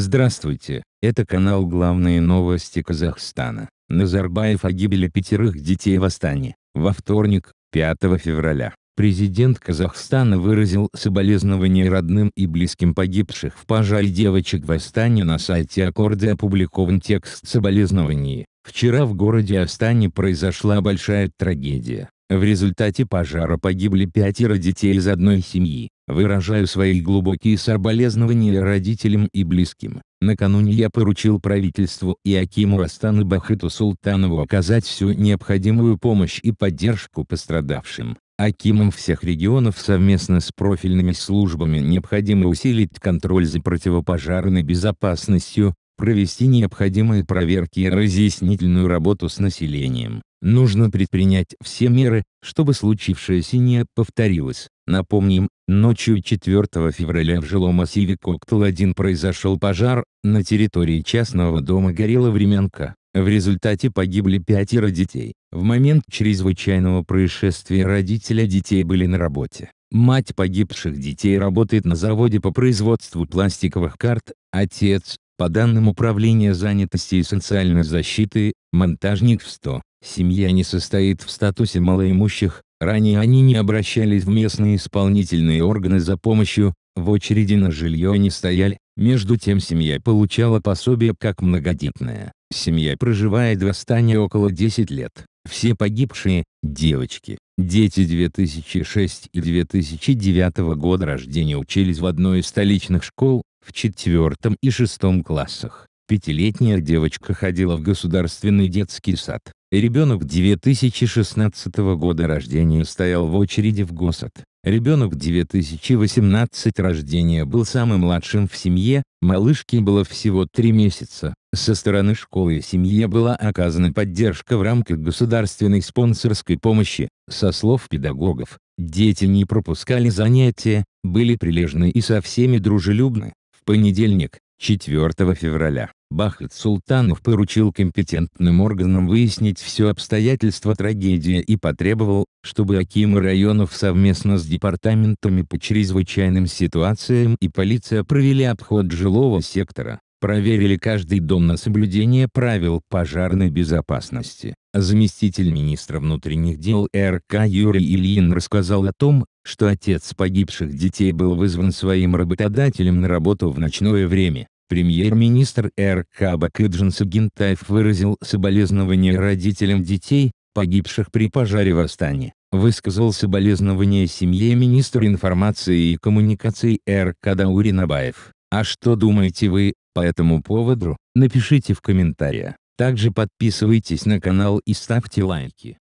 Здравствуйте, это канал «Главные новости Казахстана». Назарбаев о гибели пятерых детей в Астане. Во вторник, 5 февраля, президент Казахстана выразил соболезнования родным и близким погибших в пожаре девочек в Астане. на сайте Аккорды опубликован текст соболезнований. Вчера в городе Астане произошла большая трагедия. В результате пожара погибли пятеро детей из одной семьи. Выражаю свои глубокие соболезнования родителям и близким. Накануне я поручил правительству и Акиму Растана Бахыту Султанову оказать всю необходимую помощь и поддержку пострадавшим. Акимам всех регионов совместно с профильными службами необходимо усилить контроль за противопожарной безопасностью, провести необходимые проверки и разъяснительную работу с населением. Нужно предпринять все меры, чтобы случившееся не повторилось. Напомним, ночью 4 февраля в жилом массиве Коктал-1 произошел пожар, на территории частного дома горела временка. В результате погибли пятеро детей. В момент чрезвычайного происшествия родители детей были на работе. Мать погибших детей работает на заводе по производству пластиковых карт, отец, по данным Управления занятости и социальной защиты, монтажник в 100 Семья не состоит в статусе малоимущих, ранее они не обращались в местные исполнительные органы за помощью, в очереди на жилье не стояли, между тем семья получала пособие как многодетная. Семья проживает в Астане около 10 лет. Все погибшие – девочки. Дети 2006 и 2009 года рождения учились в одной из столичных школ, в четвертом и шестом классах. Пятилетняя девочка ходила в государственный детский сад. Ребенок 2016 года рождения стоял в очереди в ГОСАТ. Ребенок 2018 рождения был самым младшим в семье, малышке было всего три месяца. Со стороны школы и семьи была оказана поддержка в рамках государственной спонсорской помощи. Со слов педагогов, дети не пропускали занятия, были прилежны и со всеми дружелюбны. В понедельник, 4 февраля, Бахат Султанов поручил компетентным органам выяснить все обстоятельства трагедии и потребовал, чтобы Акимы районов совместно с департаментами по чрезвычайным ситуациям и полиция провели обход жилого сектора, проверили каждый дом на соблюдение правил пожарной безопасности. Заместитель министра внутренних дел РК Юрий Ильин рассказал о том, что отец погибших детей был вызван своим работодателем на работу в ночное время. Премьер-министр РК Бакыджин Сагентаев выразил соболезнования родителям детей, погибших при пожаре в Астане. Высказал соболезнования семье министра информации и коммуникаций РК Даури Набаев. А что думаете вы по этому поводу, напишите в комментариях. Также подписывайтесь на канал и ставьте лайки.